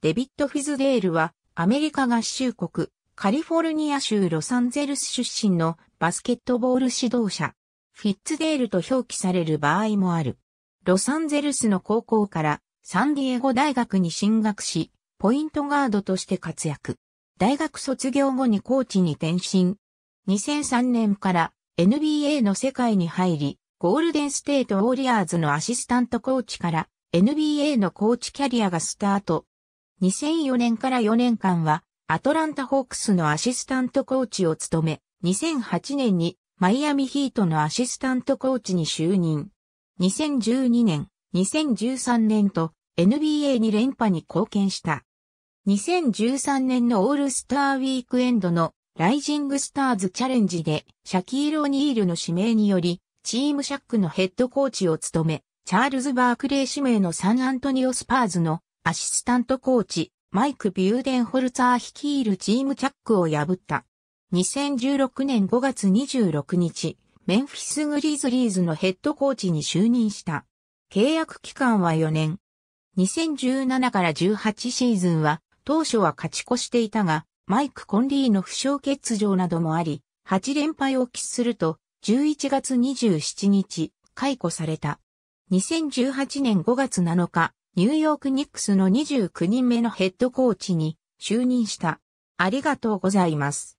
デビッド・フィズデールは、アメリカ合衆国、カリフォルニア州ロサンゼルス出身のバスケットボール指導者、フィッツデールと表記される場合もある。ロサンゼルスの高校からサンディエゴ大学に進学し、ポイントガードとして活躍。大学卒業後にコーチに転身。2003年から NBA の世界に入り、ゴールデンステートウォリアーズのアシスタントコーチから NBA のコーチキャリアがスタート。2004年から4年間は、アトランタホークスのアシスタントコーチを務め、2008年にマイアミヒートのアシスタントコーチに就任。2012年、2013年と NBA に連覇に貢献した。2013年のオールスターウィークエンドのライジングスターズチャレンジでシャキーロ・ニールの指名により、チームシャックのヘッドコーチを務め、チャールズ・バークレー指名のサンアントニオ・スパーズのアシスタントコーチ、マイク・ビューデンホルツァー率いるチームチャックを破った。2016年5月26日、メンフィス・グリーズリーズのヘッドコーチに就任した。契約期間は4年。2017から18シーズンは、当初は勝ち越していたが、マイク・コンリーの負傷欠場などもあり、8連敗を喫すると、11月27日、解雇された。2018年5月7日、ニューヨークニックスの29人目のヘッドコーチに就任した。ありがとうございます。